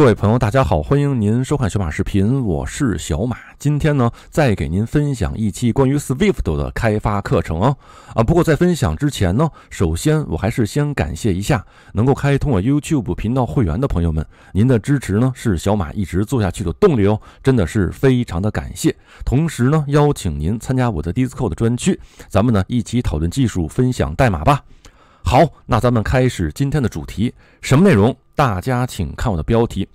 各位朋友，大家好，欢迎您收看小马视频，我是小马。今天呢，再给您分享一期关于 Swift 的开发课程啊啊！不过在分享之前呢，首先我还是先感谢一下能够开通我 YouTube 频道会员的朋友们，您的支持呢是小马一直做下去的动力哦，真的是非常的感谢。同时呢，邀请您参加我的 Discord 的专区，咱们呢一起讨论技术，分享代码吧。好，那咱们开始今天的主题，什么内容？大家请看我的标题。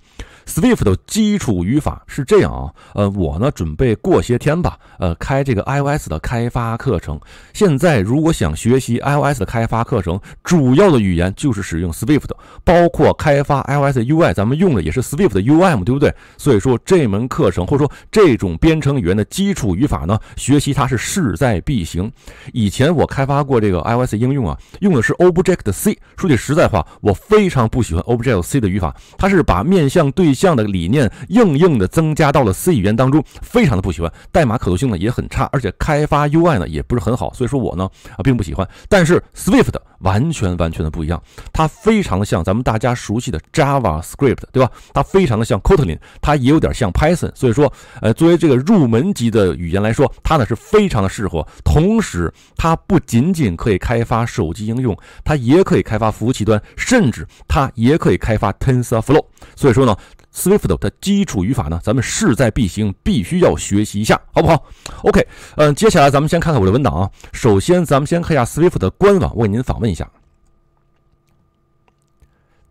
Swift 的基础语法是这样啊，呃，我呢准备过些天吧，呃，开这个 iOS 的开发课程。现在如果想学习 iOS 的开发课程，主要的语言就是使用 Swift，包括开发 iOS UI，咱们用的也是 Swift 的 UI，对不对？所以说这门课程或者说这种编程语言的基础语法呢，学习它是势在必行。以前我开发过这个 iOS 应用啊，用的是 o b j e c t c 说句实在话，我非常不喜欢 o b j e c t c 的语法，它是把面向对这样的理念硬硬的增加到了 C 语言当中，非常的不喜欢，代码可读性呢也很差，而且开发 U I 呢也不是很好，所以说我呢啊并不喜欢。但是 Swift。完全完全的不一样，它非常的像咱们大家熟悉的 Java Script，对吧？它非常的像 Kotlin，它也有点像 Python。所以说，呃，作为这个入门级的语言来说，它呢是非常的适合。同时，它不仅仅可以开发手机应用，它也可以开发服务器端，甚至它也可以开发 TensorFlow。所以说呢，Swift 的基础语法呢，咱们势在必行，必须要学习一下，好不好？OK，嗯，接下来咱们先看看我的文档啊。首先，咱们先看一下 Swift 的官网，为您访问。问一下，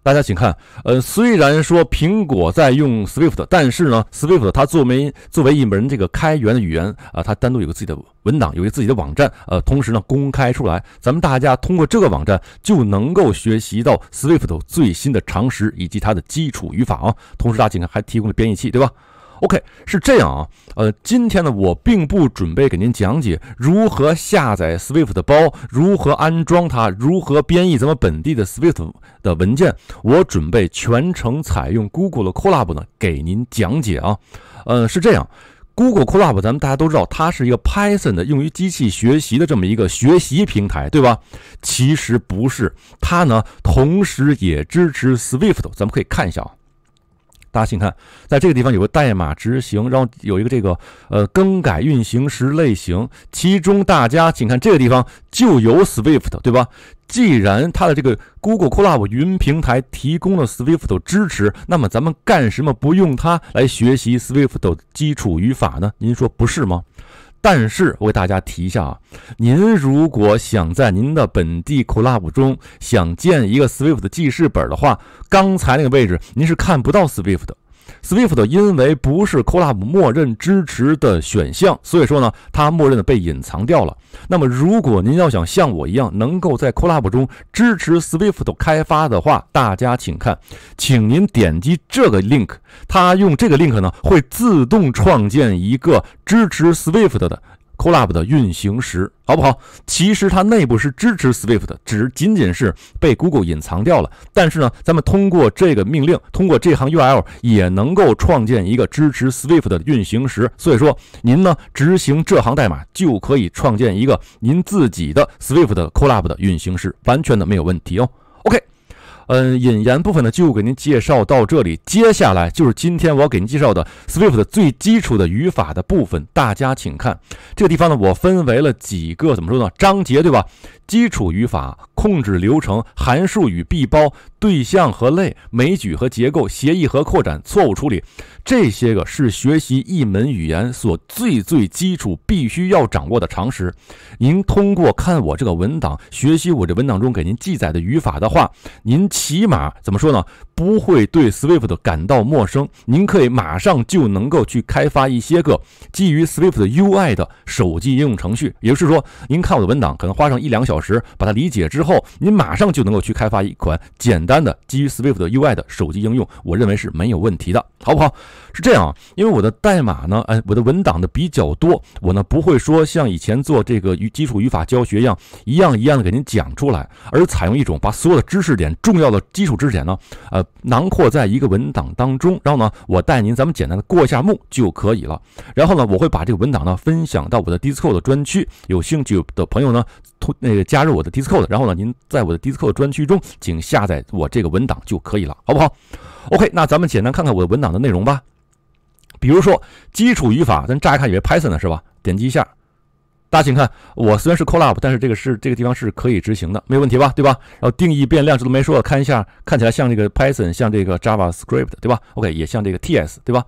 大家请看，呃，虽然说苹果在用 Swift，但是呢，Swift 它作为作为一门这个开源的语言啊，它单独有个自己的文档，有一个自己的网站，呃，同时呢，公开出来，咱们大家通过这个网站就能够学习到 Swift 最新的常识以及它的基础语法啊。同时大家请看，还提供了编译器，对吧？OK，是这样啊，呃，今天呢，我并不准备给您讲解如何下载 Swift 的包，如何安装它，如何编译咱们本地的 Swift 的文件。我准备全程采用 Google 的 Colab 呢，给您讲解啊。呃，是这样，Google Colab，咱们大家都知道，它是一个 Python 的用于机器学习的这么一个学习平台，对吧？其实不是，它呢，同时也支持 Swift，咱们可以看一下啊。大家请看，在这个地方有个代码执行，然后有一个这个呃更改运行时类型，其中大家请看这个地方就有 Swift，对吧？既然它的这个 Google Cloud 云平台提供了 Swift 支持，那么咱们干什么不用它来学习 Swift 的基础语法呢？您说不是吗？但是我给大家提一下啊，您如果想在您的本地 Club 中想建一个 Swift 的记事本的话，刚才那个位置您是看不到 Swift 的。Swift 因为不是 c o l a b 默认支持的选项，所以说呢，它默认的被隐藏掉了。那么如果您要想像我一样能够在 c o l a b 中支持 Swift 开发的话，大家请看，请您点击这个 link，它用这个 link 呢，会自动创建一个支持 Swift 的。Collab 的运行时好不好？其实它内部是支持 Swift 的，只仅仅是被 Google 隐藏掉了。但是呢，咱们通过这个命令，通过这行 U L 也能够创建一个支持 Swift 的运行时。所以说，您呢执行这行代码就可以创建一个您自己的 Swift 的 Collab 的运行时，完全的没有问题哦。OK。嗯，引言部分呢，就给您介绍到这里。接下来就是今天我要给您介绍的 Swift 最基础的语法的部分。大家请看这个地方呢，我分为了几个怎么说呢？章节对吧？基础语法、控制流程、函数与闭包、对象和类、枚举和结构、协议和扩展、错误处理，这些个是学习一门语言所最最基础、必须要掌握的常识。您通过看我这个文档，学习我这文档中给您记载的语法的话，您。起码怎么说呢？不会对 Swift 感到陌生，您可以马上就能够去开发一些个基于 Swift UI 的手机应用程序。也就是说，您看我的文档，可能花上一两小时把它理解之后，您马上就能够去开发一款简单的基于 Swift UI 的手机应用。我认为是没有问题的，好不好？是这样啊，因为我的代码呢，哎，我的文档的比较多，我呢不会说像以前做这个语基础语法教学一样一样一样的给您讲出来，而采用一种把所有的知识点重要。到了基础之前呢，呃，囊括在一个文档当中，然后呢，我带您咱们简单的过一下目就可以了。然后呢，我会把这个文档呢分享到我的 Discord 的专区，有兴趣的朋友呢，通那个加入我的 Discord，然后呢，您在我的 Discord 专区中，请下载我这个文档就可以了，好不好？OK，那咱们简单看看我的文档的内容吧。比如说基础语法，咱乍一看以为 Python 呢，是吧？点击一下。大家请看，我虽然是 collab，但是这个是这个地方是可以执行的，没有问题吧？对吧？然后定义变量这都没说，看一下，看起来像这个 Python，像这个 JavaScript，对吧？OK，也像这个 TS，对吧？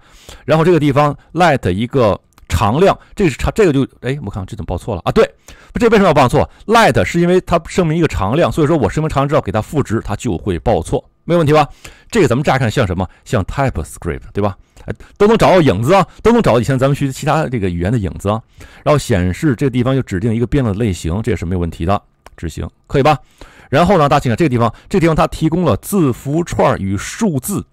然后这个地方 let 一个常量，这个是常，这个就哎，我看这怎么报错了啊？对，这为什么要报错？let 是因为它声明一个常量，所以说我声明常量之后给它赋值，它就会报错，没有问题吧？这个咱们乍看像什么？像 TypeScript，对吧？都能找到影子啊，都能找到以前咱们学其他这个语言的影子，然后显示这个地方就指定一个变量的类型，这也是没有问题的，执行可以吧？然后呢，大家看这个地方，这地方它提供了字符串与数字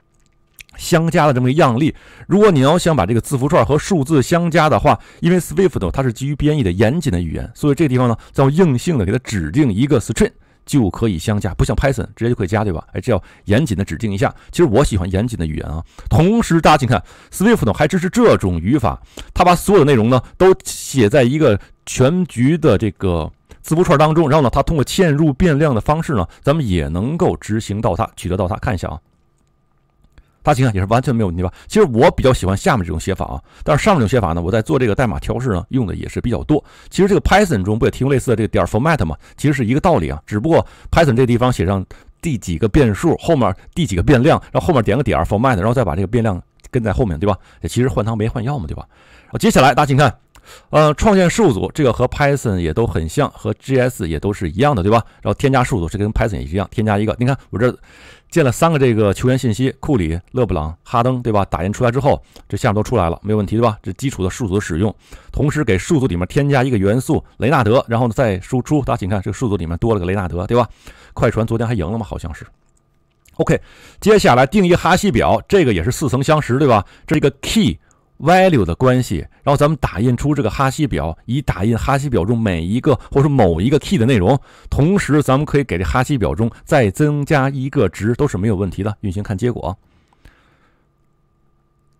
相加的这么一个样例。如果你要想把这个字符串和数字相加的话，因为 Swift 它是基于编译的严谨的语言，所以这个地方呢，要硬性的给它指定一个 String。就可以相加，不像 Python 直接就可以加，对吧？哎，这要严谨的指定一下。其实我喜欢严谨的语言啊。同时，大家请看 Swift 呢还支持这种语法，它把所有的内容呢都写在一个全局的这个字符串当中，然后呢，它通过嵌入变量的方式呢，咱们也能够执行到它，取得到它。看一下啊。大家请看，也是完全没有问题吧？其实我比较喜欢下面这种写法啊，但是上面这种写法呢，我在做这个代码调试呢用的也是比较多。其实这个 Python 中不也提供类似的这个点儿 format 吗？其实是一个道理啊，只不过 Python 这地方写上第几个变数，后面第几个变量，然后后面点个点儿 format，然后再把这个变量跟在后面对吧？这其实换汤没换药嘛，对吧？然后接下来大家请看。呃，创建数组，这个和 Python 也都很像，和 JS 也都是一样的，对吧？然后添加数组是跟 Python 也一样，添加一个，你看我这建了三个这个球员信息，库里、勒布朗、哈登，对吧？打印出来之后，这下面都出来了，没有问题，对吧？这基础的数组的使用，同时给数组里面添加一个元素雷纳德，然后呢再输出，大家请看这个数组里面多了个雷纳德，对吧？快船昨天还赢了吗？好像是。OK，接下来定义哈希表，这个也是似曾相识，对吧？这个 key。value 的关系，然后咱们打印出这个哈希表，以打印哈希表中每一个或者某一个 key 的内容。同时，咱们可以给这哈希表中再增加一个值，都是没有问题的。运行看结果，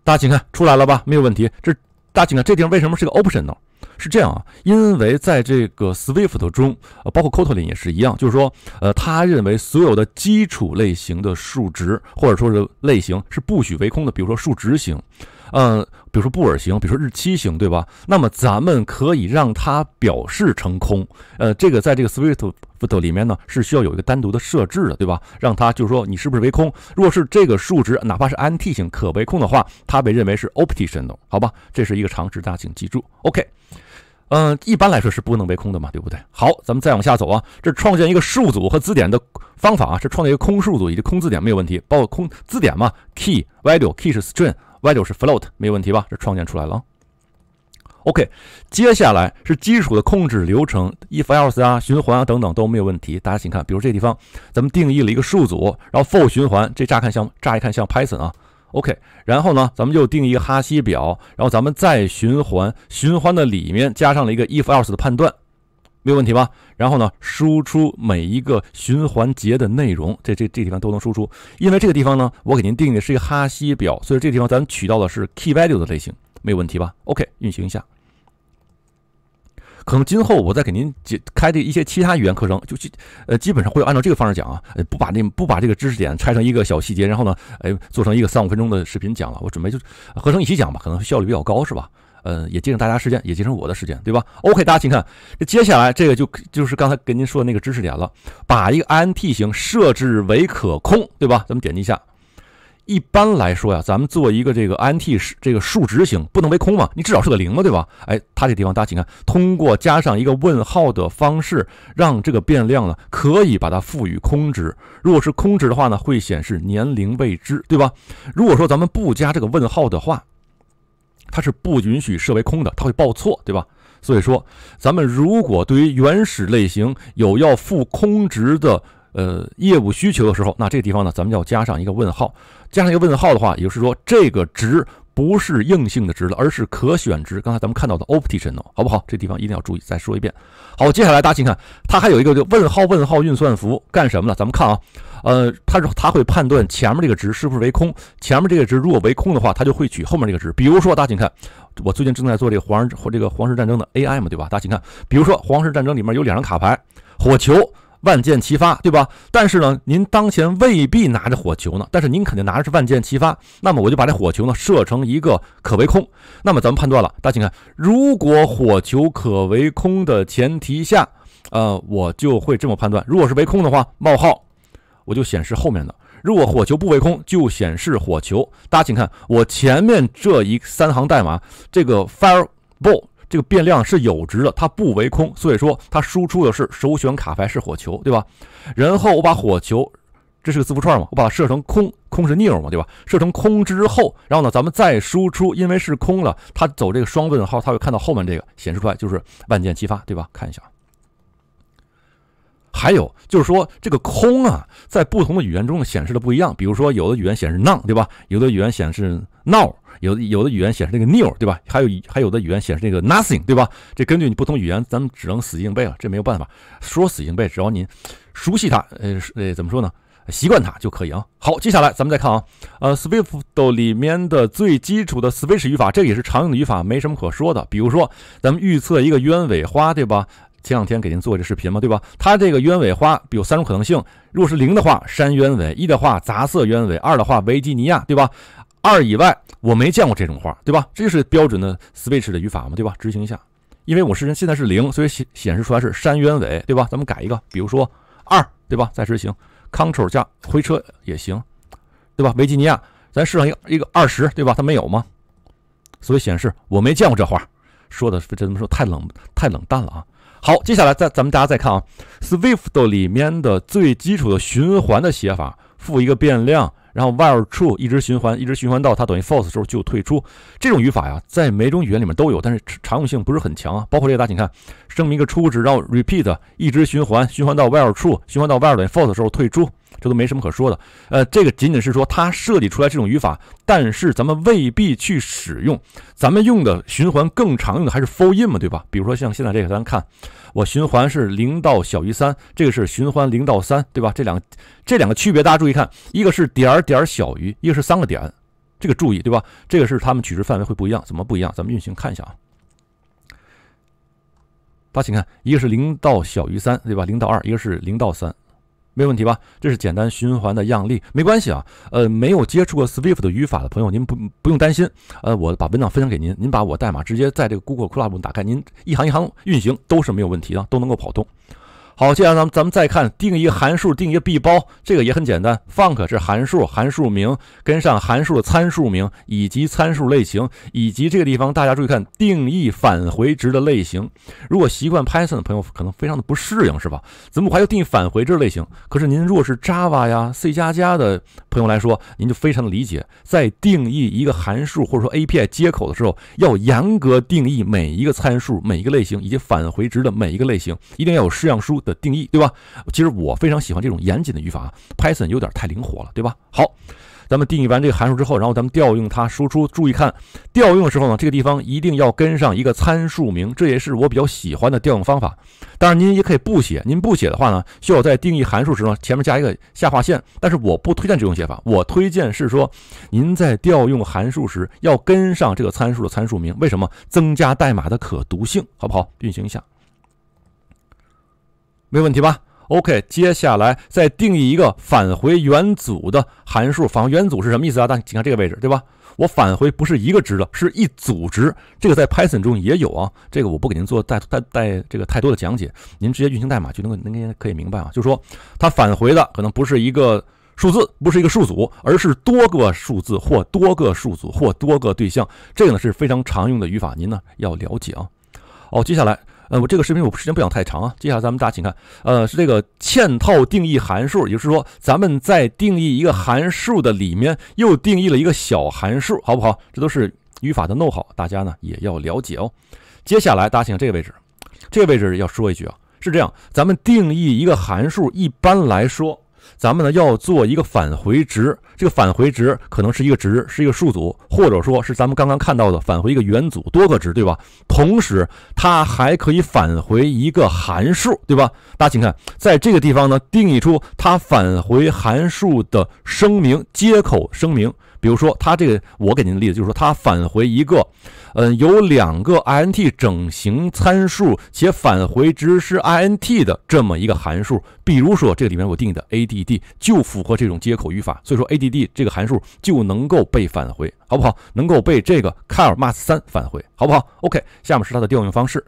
大家请看出来了吧？没有问题。这大家请看这地方为什么是个 option 呢？是这样啊，因为在这个 Swift 中，呃，包括 k o t l i n 也是一样，就是说，呃，他认为所有的基础类型的数值或者说是类型是不许为空的，比如说数值型。嗯，比如说布尔型，比如说日期型，对吧？那么咱们可以让它表示成空。呃，这个在这个 Swift 里面呢，是需要有一个单独的设置的，对吧？让它就是说你是不是为空？如果是这个数值，哪怕是 Int 型可为空的话，它被认为是 Optional，好吧？这是一个常识，大家请记住。OK，嗯，一般来说是不能为空的嘛，对不对？好，咱们再往下走啊。这创建一个数组和字典的方法啊，是创建一个空数组以及空字典没有问题，包括空字典嘛，Key Value Key 是 String。y 就是 float 没有问题吧？这创建出来了。OK，接下来是基础的控制流程，if else 啊，循环啊等等都没有问题。大家请看，比如这地方，咱们定义了一个数组，然后 for 循环，这乍看像，乍一看像 Python 啊。OK，然后呢，咱们就定一个哈希表，然后咱们再循环，循环的里面加上了一个 if else 的判断。没有问题吧？然后呢，输出每一个循环节的内容，这这这地方都能输出。因为这个地方呢，我给您定的是一个哈希表，所以这地方咱取到的是 key-value 的类型，没有问题吧？OK，运行一下。可能今后我再给您解开的一些其他语言课程，就基呃基本上会按照这个方式讲啊，呃不把那不把这个知识点拆成一个小细节，然后呢，哎做成一个三五分钟的视频讲了。我准备就合成一起讲吧，可能效率比较高，是吧？嗯，也节省大家时间，也节省我的时间，对吧？OK，大家请看，这接下来这个就就是刚才跟您说的那个知识点了。把一个 INT 型设置为可控，对吧？咱们点击一下。一般来说呀，咱们做一个这个 INT 是这个数值型，不能为空嘛，你至少是个零嘛，对吧？哎，它这地方大家请看，通过加上一个问号的方式，让这个变量呢可以把它赋予空值。如果是空值的话呢，会显示年龄未知，对吧？如果说咱们不加这个问号的话，它是不允许设为空的，它会报错，对吧？所以说，咱们如果对于原始类型有要付空值的呃业务需求的时候，那这个地方呢，咱们要加上一个问号。加上一个问号的话，也就是说这个值。不是硬性的值了，而是可选值。刚才咱们看到的 optional，好不好？这地方一定要注意。再说一遍，好，接下来大家请看，它还有一个问号问号运算符干什么呢？咱们看啊，呃，它是它会判断前面这个值是不是为空，前面这个值如果为空的话，它就会取后面这个值。比如说，大家请看，我最近正在做这个皇这个皇室战争的 AI 嘛，对吧？大家请看，比如说皇室战争里面有两张卡牌，火球。万箭齐发，对吧？但是呢，您当前未必拿着火球呢，但是您肯定拿着是万箭齐发。那么我就把这火球呢射成一个可为空。那么咱们判断了，大家请看，如果火球可为空的前提下，呃，我就会这么判断。如果是为空的话，冒号，我就显示后面的；如果火球不为空，就显示火球。大家请看我前面这一三行代码，这个 fire b a l l 这个变量是有值的，它不为空，所以说它输出的是首选卡牌是火球，对吧？然后我把火球，这是个字符串嘛，我把它设成空，空是 n u l 嘛，对吧？设成空之后，然后呢，咱们再输出，因为是空了，它走这个双问号，它会看到后面这个显示出来就是万箭齐发，对吧？看一下。还有就是说这个空啊，在不同的语言中显示的不一样，比如说有的语言显示 None，对吧？有的语言显示 n o n 有有的语言显示那个 new 对吧？还有还有的语言显示那个 nothing 对吧？这根据你不同语言，咱们只能死记硬背了，这没有办法。说死记硬背，只要您熟悉它，呃呃，怎么说呢？习惯它就可以啊。好，接下来咱们再看啊，呃，Swift 里面的最基础的 s w i s h 语法，这也是常用的语法，没什么可说的。比如说，咱们预测一个鸢尾花，对吧？前两天给您做这视频嘛，对吧？它这个鸢尾花有三种可能性：如果是零的话，山鸢尾；一的话，杂色鸢尾；二的话，维吉尼亚，对吧？二以外，我没见过这种话，对吧？这就是标准的 s w i t c h 的语法嘛，对吧？执行一下，因为我是现在是零，所以显显示出来是山鸢尾，对吧？咱们改一个，比如说二，对吧？再执行 Control 加回车也行，对吧？维吉尼亚，咱试上一个一个二十，对吧？它没有吗？所以显示我没见过这话，说的这怎么说太冷太冷淡了啊！好，接下来再咱们大家再看啊，Swift 里面的最基础的循环的写法，赋一个变量。然后 while true 一直循环，一直循环到它等于 false 时候就退出。这种语法呀，在每种语言里面都有，但是常用性不是很强啊。包括这个，大家请看，声明一个初始，然后 repeat 一直循环，循环到 while true，循环到 while 等于 false 时候退出。这都没什么可说的，呃，这个仅仅是说它设计出来这种语法，但是咱们未必去使用。咱们用的循环更常用的还是 for in 嘛，对吧？比如说像现在这个，咱看我循环是零到小于三，这个是循环零到三，对吧？这两个，这两个区别大家注意看，一个是点儿点儿小于，一个是三个点，这个注意对吧？这个是它们取值范围会不一样，怎么不一样？咱们运行看一下啊。大家请看，一个是零到小于三，对吧？零到二，一个是零到三。没问题吧？这是简单循环的样例，没关系啊。呃，没有接触过 Swift 的语法的朋友，您不不用担心。呃，我把文档分享给您，您把我代码直接在这个 Google c l u b 打开，您一行一行运行都是没有问题的，都能够跑通。好，接下来咱们咱们再看定义函数，定义一个闭包，这个也很简单。func 是函数，函数名跟上函数的参数名以及参数类型，以及这个地方大家注意看，定义返回值的类型。如果习惯 Python 的朋友可能非常的不适应，是吧？么我还要定义返回值类型。可是您若是 Java 呀、C 加加的朋友来说，您就非常的理解。在定义一个函数或者说 API 接口的时候，要严格定义每一个参数、每一个类型以及返回值的每一个类型，一定要有式样书。的定义对吧？其实我非常喜欢这种严谨的语法，Python 有点太灵活了，对吧？好，咱们定义完这个函数之后，然后咱们调用它输出。注意看调用的时候呢，这个地方一定要跟上一个参数名，这也是我比较喜欢的调用方法。当然您也可以不写，您不写的话呢，需要在定义函数时呢前面加一个下划线。但是我不推荐这种写法，我推荐是说您在调用函数时要跟上这个参数的参数名。为什么？增加代码的可读性，好不好？运行一下。没问题吧？OK，接下来再定义一个返回元组的函数。返回元组是什么意思啊？大家请看这个位置，对吧？我返回不是一个值的，是一组值。这个在 Python 中也有啊。这个我不给您做带带带这个太多的讲解，您直接运行代码就能够，您应该可以明白啊。就说它返回的可能不是一个数字，不是一个数组，而是多个数字或多个数组或多个对象。这个呢是非常常用的语法，您呢要了解啊。哦，接下来。呃，我这个视频我时间不想太长啊，接下来咱们大家请看，呃，是这个嵌套定义函数，也就是说，咱们在定义一个函数的里面又定义了一个小函数，好不好？这都是语法的弄好，大家呢也要了解哦。接下来大家请看这个位置，这个位置要说一句啊，是这样，咱们定义一个函数，一般来说。咱们呢要做一个返回值，这个返回值可能是一个值，是一个数组，或者说是咱们刚刚看到的返回一个元组，多个值，对吧？同时，它还可以返回一个函数，对吧？大家请看，在这个地方呢，定义出它返回函数的声明接口声明。比如说，它这个我给您的例子就是说，它返回一个，嗯，有两个 int 整型参数，且返回值是 int 的这么一个函数。比如说，这里面我定的 add 就符合这种接口语法，所以说 add 这个函数就能够被返回，好不好？能够被这个 car math 三返回，好不好？OK，下面是它的调用方式，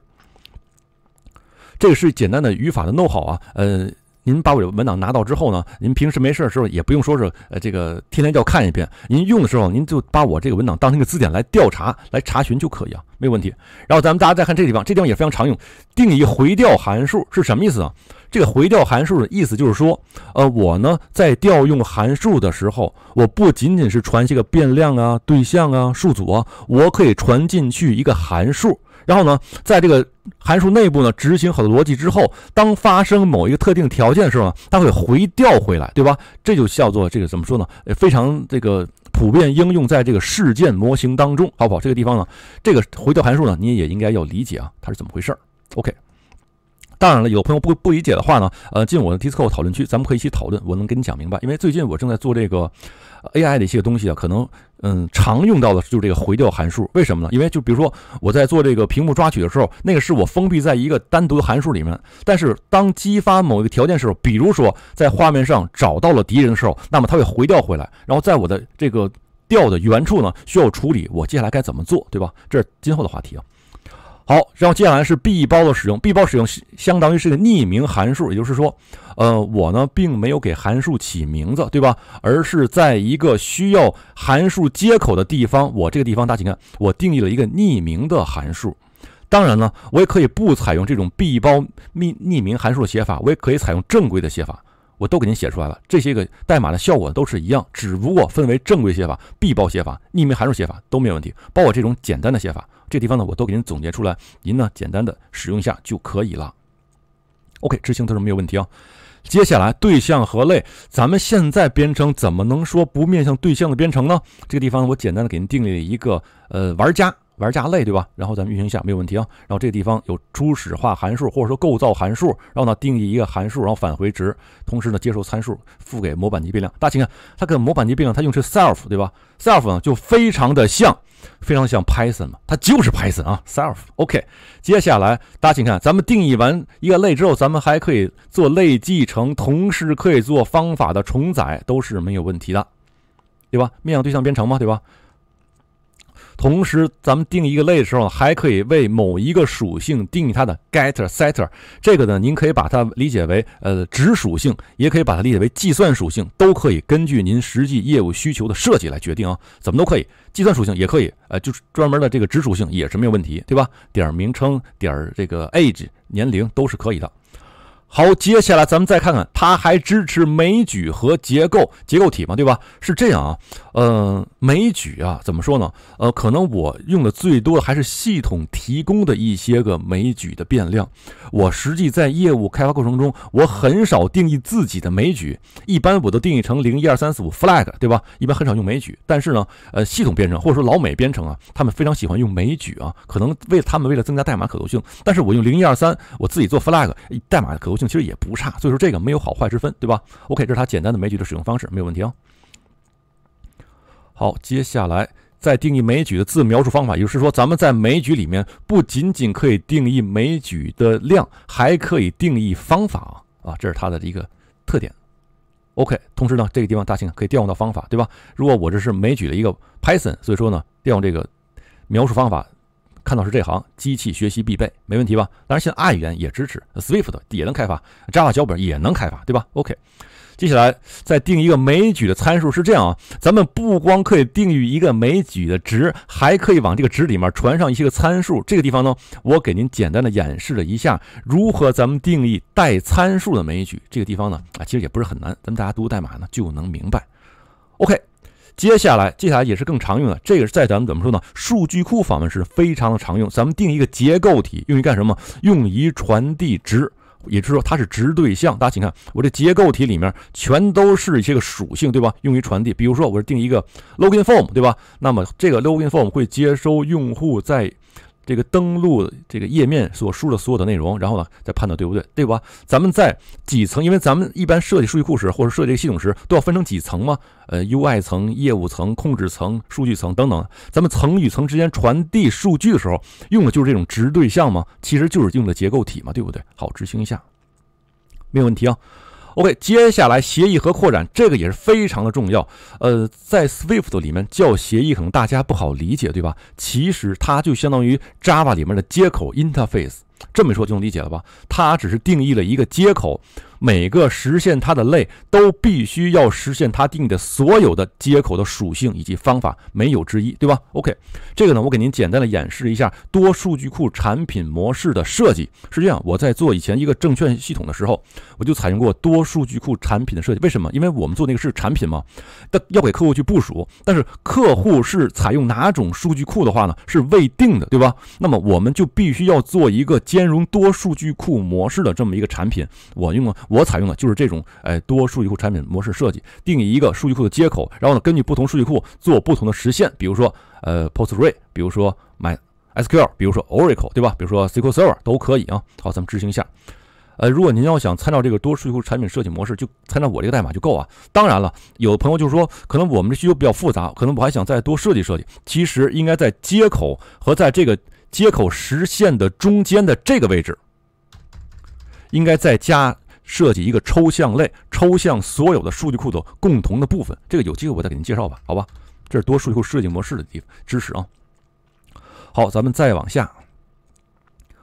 这个是简单的语法的弄好啊，嗯。您把我文档拿到之后呢，您平时没事的时候也不用说是呃这个天天叫看一遍，您用的时候您就把我这个文档当成一个字典来调查、来查询就可以啊，没有问题。然后咱们大家再看这个地方，这地方也非常常用。定义回调函数是什么意思啊？这个回调函数的意思就是说，呃，我呢在调用函数的时候，我不仅仅是传一个变量啊、对象啊、数组啊，我可以传进去一个函数。然后呢，在这个函数内部呢，执行好的逻辑之后，当发生某一个特定条件的时候呢，它会回调回来，对吧？这就叫做这个怎么说呢？非常这个普遍应用在这个事件模型当中，好不好？这个地方呢，这个回调函数呢，你也应该要理解啊，它是怎么回事儿？OK，当然了，有朋友不不理解的话呢，呃，进我的 Discord 讨论区，咱们可以一起讨论，我能跟你讲明白，因为最近我正在做这个。AI 的一些东西啊，可能嗯，常用到的就是这个回调函数。为什么呢？因为就比如说我在做这个屏幕抓取的时候，那个是我封闭在一个单独的函数里面。但是当激发某一个条件时候，比如说在画面上找到了敌人的时候，那么它会回调回来，然后在我的这个调的原处呢需要处理，我接下来该怎么做，对吧？这是今后的话题啊。好，然后接下来是 B 包的使用。B 包使用相当于是个匿名函数，也就是说，呃，我呢并没有给函数起名字，对吧？而是在一个需要函数接口的地方，我这个地方大家请看，我定义了一个匿名的函数。当然了，我也可以不采用这种 B 包匿匿名函数的写法，我也可以采用正规的写法。我都给您写出来了，这些个代码的效果都是一样，只不过分为正规写法、B 包写法、匿名函数写法都没有问题，包括这种简单的写法。这地方呢，我都给您总结出来，您呢简单的使用一下就可以了。OK，执行都是没有问题啊。接下来对象和类，咱们现在编程怎么能说不面向对象的编程呢？这个地方我简单的给您定义一个呃玩家。玩家类对吧？然后咱们运行一下没有问题啊。然后这个地方有初始化函数或者说构造函数，然后呢定义一个函数，然后返回值，同时呢接受参数付给模板级变量。大家请看，它跟模板级变量它用是 self 对吧？self 呢就非常的像，非常像 Python 嘛，它就是 Python 啊 self。OK，接下来大家请看，咱们定义完一个类之后，咱们还可以做类继承，同时可以做方法的重载，都是没有问题的，对吧？面向对象编程嘛，对吧？同时，咱们定一个类的时候，还可以为某一个属性定义它的 getter setter。这个呢，您可以把它理解为呃值属性，也可以把它理解为计算属性，都可以根据您实际业务需求的设计来决定啊，怎么都可以。计算属性也可以，呃，就是专门的这个值属性也是没有问题，对吧？点名称，点这个 age 年龄都是可以的。好，接下来咱们再看看，它还支持枚举和结构结构体吗？对吧？是这样啊，呃，枚举啊，怎么说呢？呃，可能我用的最多的还是系统提供的一些个枚举的变量。我实际在业务开发过程中，我很少定义自己的枚举，一般我都定义成零一二三四五 flag，对吧？一般很少用枚举。但是呢，呃，系统编程或者说老美编程啊，他们非常喜欢用枚举啊，可能为他们为了增加代码可读性。但是我用零一二三，我自己做 flag，代码可读。性其实也不差，所以说这个没有好坏之分，对吧？OK，这是它简单的枚举的使用方式，没有问题啊。好，接下来再定义枚举的字描述方法，也就是说，咱们在枚举里面不仅仅可以定义枚举的量，还可以定义方法啊啊，这是它的一个特点。OK，同时呢，这个地方大庆可以调用到方法，对吧？如果我这是枚举的一个 Python，所以说呢，调用这个描述方法。看到是这行，机器学习必备，没问题吧？当然，现在 R 语言也支持，Swift 也能开发，Java 脚本也能开发，对吧？OK，接下来再定一个枚举的参数，是这样啊，咱们不光可以定义一个枚举的值，还可以往这个值里面传上一些个参数。这个地方呢，我给您简单的演示了一下如何咱们定义带参数的枚举。这个地方呢，啊，其实也不是很难，咱们大家读代码呢就能明白。OK。接下来，接下来也是更常用的，这个是在咱们怎么说呢？数据库访问时非常的常用。咱们定一个结构体用于干什么？用于传递值，也就是说它是值对象。大家请看，我这结构体里面全都是一些个属性，对吧？用于传递。比如说，我是定一个 login form，对吧？那么这个 login form 会接收用户在这个登录这个页面所输入的所有的内容，然后呢，再判断对不对，对吧？咱们在几层？因为咱们一般设计数据库时，或者设计系统时，都要分成几层吗？呃，UI 层、业务层、控制层、数据层等等。咱们层与层之间传递数据的时候，用的就是这种值对象吗？其实就是用的结构体嘛，对不对？好，执行一下，没有问题啊。OK，接下来协议和扩展这个也是非常的重要。呃，在 Swift 里面叫协议，可能大家不好理解，对吧？其实它就相当于 Java 里面的接口 interface，这么说就能理解了吧？它只是定义了一个接口。每个实现它的类都必须要实现它定的所有的接口的属性以及方法，没有之一，对吧？OK，这个呢，我给您简单的演示一下多数据库产品模式的设计。是这样，我在做以前一个证券系统的时候，我就采用过多数据库产品的设计。为什么？因为我们做那个是产品嘛，但要给客户去部署，但是客户是采用哪种数据库的话呢，是未定的，对吧？那么我们就必须要做一个兼容多数据库模式的这么一个产品。我用了。我采用的就是这种，哎，多数据库产品模式设计，定义一个数据库的接口，然后呢，根据不同数据库做不同的实现，比如说，呃，Postgre，比如说 My SQL，比如说 Oracle，对吧？比如说 SQL Server 都可以啊。好，咱们执行一下。呃，如果您要想参照这个多数据库产品设计模式，就参照我这个代码就够啊。当然了，有朋友就是说，可能我们的需求比较复杂，可能我还想再多设计设计。其实应该在接口和在这个接口实现的中间的这个位置，应该再加。设计一个抽象类，抽象所有的数据库的共同的部分。这个有机会我再给您介绍吧，好吧？这是多数据库设计模式的地方知识啊。好，咱们再往下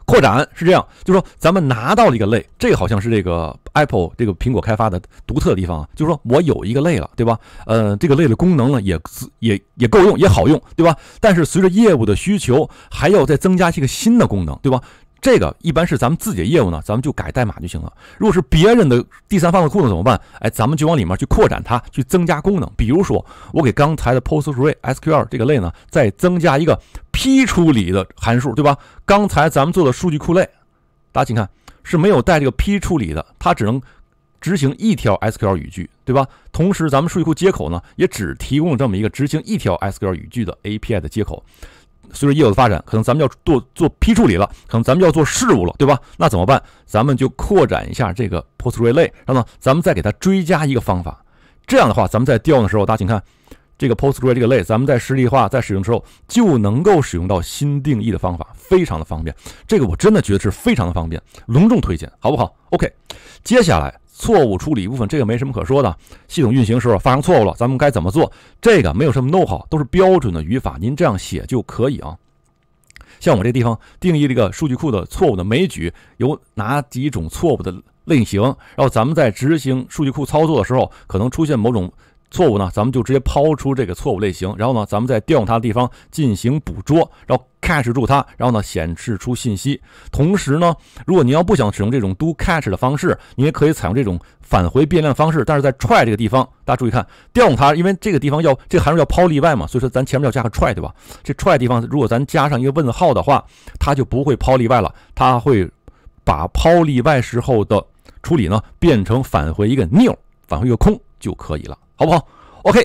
扩展，是这样，就是说，咱们拿到了一个类，这个、好像是这个 Apple 这个苹果开发的独特的地方啊。就是说我有一个类了，对吧？呃，这个类的功能呢，也也也够用，也好用，对吧？但是随着业务的需求，还要再增加一个新的功能，对吧？这个一般是咱们自己的业务呢，咱们就改代码就行了。如果是别人的第三方的库呢，怎么办？哎，咱们就往里面去扩展它，去增加功能。比如说，我给刚才的 Postgre SQL 这个类呢，再增加一个批处理的函数，对吧？刚才咱们做的数据库类，大家请看是没有带这个批处理的，它只能执行一条 SQL 语句，对吧？同时，咱们数据库接口呢，也只提供这么一个执行一条 SQL 语句的 API 的接口。随着业务的发展，可能咱们要做做批处理了，可能咱们要做事务了，对吧？那怎么办？咱们就扩展一下这个 Postgre 类，后呢，咱们再给它追加一个方法。这样的话，咱们在调的时候，大家请看这个 Postgre 这个类，咱们在实例化、在使用的时候就能够使用到新定义的方法，非常的方便。这个我真的觉得是非常的方便，隆重推荐，好不好？OK，接下来。错误处理部分，这个没什么可说的。系统运行时候发生错误了，咱们该怎么做？这个没有什么 no，都是标准的语法，您这样写就可以啊。像我这地方定义这个数据库的错误的枚举，有哪几种错误的类型？然后咱们在执行数据库操作的时候，可能出现某种。错误呢，咱们就直接抛出这个错误类型，然后呢，咱们在调用它的地方进行捕捉，然后 catch 住它，然后呢，显示出信息。同时呢，如果您要不想使用这种 do catch 的方式，你也可以采用这种返回变量方式。但是在 try 这个地方，大家注意看，调用它，因为这个地方要这函数要抛例外嘛，所以说咱前面要加个 try 对吧？这 try 地方如果咱加上一个问号的话，它就不会抛例外了，它会把抛例外时候的处理呢变成返回一个 nil，返回一个空就可以了。好不好？OK，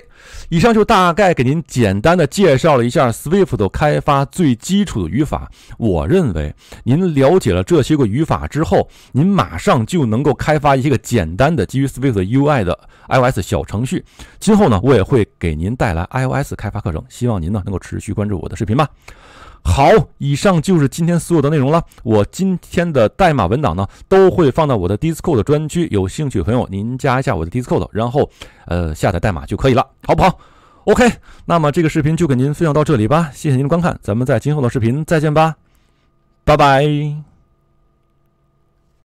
以上就大概给您简单的介绍了一下 Swift 开发最基础的语法。我认为您了解了这些个语法之后，您马上就能够开发一些个简单的基于 Swift UI 的 iOS 小程序。今后呢，我也会给您带来 iOS 开发课程，希望您呢能够持续关注我的视频吧。好，以上就是今天所有的内容了。我今天的代码文档呢，都会放到我的 Discord 专区，有兴趣朋友您加一下我的 Discord，然后呃下载代码就可以了，好不好？OK，那么这个视频就给您分享到这里吧，谢谢您的观看，咱们在今后的视频再见吧，拜拜。